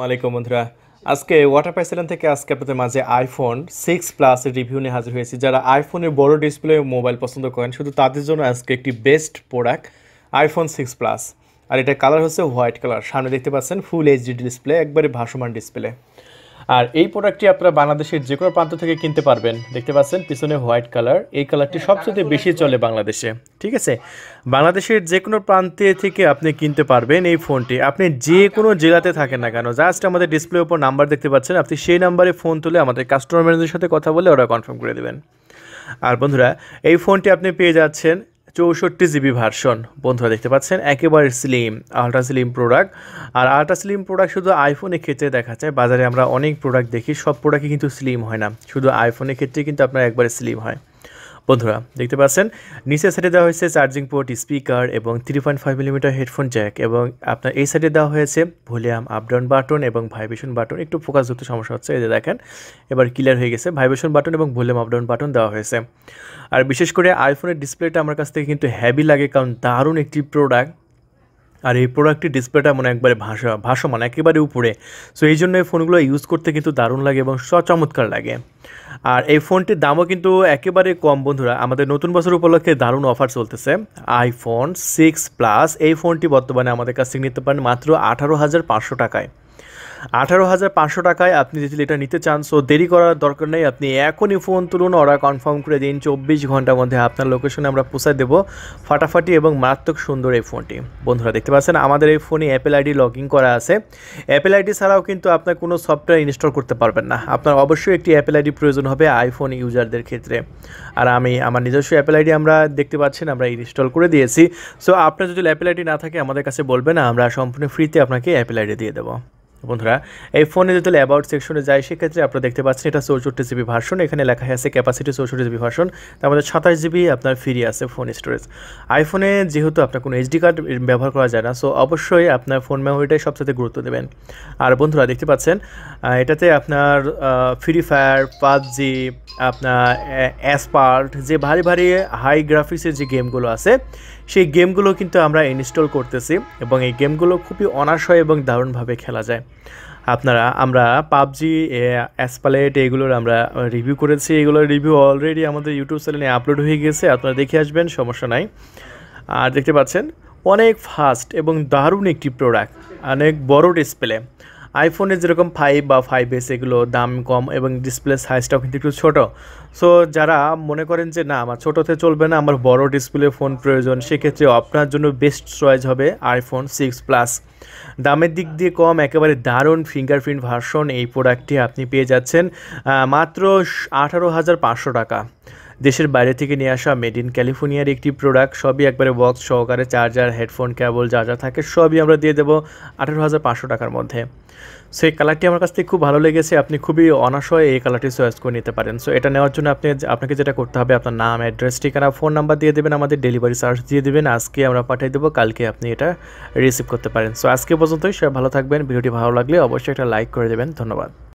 আলাইকুম বন্ধুরা আজকে ওয়াটার পাইসেলান থেকে আজকে আপনাদের মাঝে আইফোন সিক্স প্লাস রিভিউ নিয়ে হাজির হয়েছি যারা আইফোনের বড় ডিসপ্লে মোবাইল পছন্দ করেন শুধু তাদের জন্য আজকে একটি best product iPhone six plus আর এটা কালার হচ্ছে হোয়াইট কালার সামনে দেখতে পাচ্ছেন ফুল এইচডি ডিসপ্লে একবারে ভাসমান ডিসপ্লে আর এই প্রোডাক্টটি আপনারা বাংলাদেশের যে কোনো প্রান্ত থেকে কিনতে পারবেন দেখতে পাচ্ছেন পিছনে হোয়াইট কালার এই কালারটি হ্যাঁ, সবচেয়ে বেশি চলে বাংলাদেশে ঠিক আছে বাংলাদেশের যে কোনো প্রান্তে থেকে আপনি কিনতে পারবেন এই ফোনটি আপনি যে আচ্ছা, কোনো আচ্ছা। জেলাতে থাকেন না কেন জাস্ট আমাদের ডিসপ্লে ওপর নাম্বার দেখতে পাচ্ছেন আপনি সেই নাম্বারে ফোন তুলে আমাদের কাস্টমার ম্যানেজারের সাথে কথা বলে ওরা কনফার্ম করে দেবেন আর বন্ধুরা এই ফোনটি আপনি পেয়ে যাচ্ছেন চৌষট্টি জিবি ভার্সন বন্ধুরা দেখতে পাচ্ছেন একেবারে স্লিম আলট্রা স্লিম প্রোডাক্ট আর আলট্রা স্লিম প্রোডাক্ট শুধু আইফোনের ক্ষেত্রে দেখা যায় বাজারে আমরা অনেক প্রোডাক্ট দেখি সব প্রোডাক্টই কিন্তু স্লিম হয় না শুধু আইফোনের ক্ষেত্রে কিন্তু আপনার একবারে স্লিম হয় বন্ধুরা দেখতে পাচ্ছেন নিচে সাইডে দেওয়া হয়েছে চার্জিং পোর্ট স্পিকার এবং three point five millimetre headphone jack এবং আপনার এই সাইডে দেওয়া হয়েছে ভলিউম আপডাউন বাটন এবং ভাইব্রেশন বাটন একটু ফোকাস হতে সমস্যা হচ্ছে এদের দেখেন এবার ক্লিয়ার হয়ে গেছে ভাইব্রেশন বাটন এবং ভলিউম আপডাউন ডাউন বাটন দেওয়া হয়েছে আর বিশেষ করে আইফোনের ডিসপ্লেটা আমার কাছ থেকে কিন্তু হ্যাভি লাগে কারণ দারুণ একটি প্রোডাক্ট আর এই প্রোডাক্টটি ডিসপ্লেটা মানে একবারে ভাষা ভাসমান একেবারে উপরে সো এই জন্য এই ফোনগুলো ইউজ করতে কিন্তু দারুণ লাগে এবং সচমৎকার লাগে আর এই ফোনটির দামও কিন্তু একেবারে কম বন্ধুরা আমাদের নতুন বছর উপলক্ষে দারুণ অফার চলতেছে আইফোন সিক্স প্লাস এই ফোনটি বর্তমানে আমাদের কাছ থেকে নিতে পারেন মাত্র আঠারো হাজার পাঁচশো টাকায় আঠারো হাজার পাঁচশো টাকায় আপনি যদি এটা নিতে চান সো দেরি করার দরকার নেই আপনি এখনই ফোন তুলুন অর্ডার কনফার্ম করে দিন চব্বিশ ঘন্টার মধ্যে আপনার লোকেশনে আমরা পোষায় দেবো ফাটাফাটি এবং মারাত্মক সুন্দর এই ফোনটি বন্ধুরা দেখতে পাচ্ছেন আমাদের এই ফোনে অ্যাপেল আইডি লগ ইন করা আছে অ্যাপেল আইডি ছাড়াও কিন্তু আপনার কোনো সফটওয়্যার ইনস্টল করতে পারবেন না আপনার অবশ্যই একটি অ্যাপেল আইডি প্রয়োজন হবে আইফোন ইউজারদের ক্ষেত্রে আর আমি আমার নিজস্ব অ্যাপেল আইডি আমরা দেখতে পাচ্ছেন আমরা ইনস্টল করে দিয়েছি সো আপনার যদি অ্যাপেল আইডি না থাকে আমাদের কাছে বলবেন আমরা সম্পূর্ণ ফ্রিতে আপনাকে অ্যাপেল আইডি দিয়ে দেবো বন্ধুরা এই ফোনে যদি অ্যাবাউট সেকশনে যায় সেক্ষেত্রে আপনারা দেখতে পাচ্ছেন এটা চৌষট্টি জিবি ভার্সন এখানে লেখা আছে ক্যাপাসিটি চৌষট্টি জিবি ভার্সন তার মধ্যে সাতাশ জিবি আপনার ফ্রি আছে ফোন স্টোরেজ আইফোনে যেহেতু আপনার কোনো এইচডি কার্ড ব্যবহার করা যায় না সো অবশ্যই আপনার ফোন মেমোরিটাই সবচেয়ে গুরুত্ব দেবেন আর বন্ধুরা দেখতে পাচ্ছেন এটাতে আপনার ফ্রি ফায়ার পাবজি আপনার অ্যাসপার্ট যে ভারী ভারী হাই গ্রাফিক্সের যে গেমগুলো আছে সেই গেমগুলো কিন্তু আমরা ইনস্টল করতেছি এবং এই গেমগুলো খুবই অনাশয় এবং দারুণভাবে খেলা যায় আপনারা আমরা পাবজি অ্যাসপালেট এগুলোর আমরা রিভিউ করেছি এগুলোর রিভিউ অলরেডি আমাদের ইউটিউব চ্যানেলে আপলোড হয়ে গেছে আপনারা দেখে আসবেন সমস্যা নাই আর দেখতে পাচ্ছেন অনেক ফাস্ট এবং দারুণ একটি প্রোডাক্ট অনেক বড় ডিসপ্লে আইফোনে যেরকম ফাইভ বা ফাইভ এস এগুলো দাম কম এবং ডিসপ্লে সাইজটাও কিন্তু একটু ছোটো সো যারা মনে করেন যে না আমার ছোটোতে চলবে না আমার বড় ডিসপ্লে ফোন প্রয়োজন সেক্ষেত্রে আপনার জন্য বেস্ট চয়েস হবে আইফোন সিক্স প্লাস দামের দিক দিয়ে কম একেবারে দারুণ ফিঙ্গারপ্রিন্ট ভার্সন এই প্রোডাক্টটি আপনি পেয়ে যাচ্ছেন মাত্র আঠারো হাজার পাঁচশো টাকা দেশের বাইরে থেকে নিয়ে আসা মেড ইন ক্যালিফোর্নিয়ার একটি প্রোডাক্ট সবই একবারে বক্স সহকারে চার্জার হেডফোন কেবল যা যা থাকে সবই আমরা দিয়ে দেবো আঠেরো হাজার পাঁচশো টাকার মধ্যে সো এই কালারটি আমার কাছ থেকে খুব ভালো লেগেছে আপনি খুবই অনাশয়ে এই কালারটি চয়েস করে নিতে পারেন সো এটা নেওয়ার জন্য আপনি আপনাকে যেটা করতে হবে আপনার নাম অ্যাড্রেস ঠিকানা ফোন নাম্বার দিয়ে দেবেন আমাদের ডেলিভারি চার্জ দিয়ে দেবেন আজকে আমরা পাঠিয়ে দেবো কালকে আপনি এটা রিসিভ করতে পারেন সো আজকে পর্যন্তই সবাই ভালো থাকবেন ভিডিওটি ভালো লাগলে অবশ্যই একটা লাইক করে দেবেন ধন্যবাদ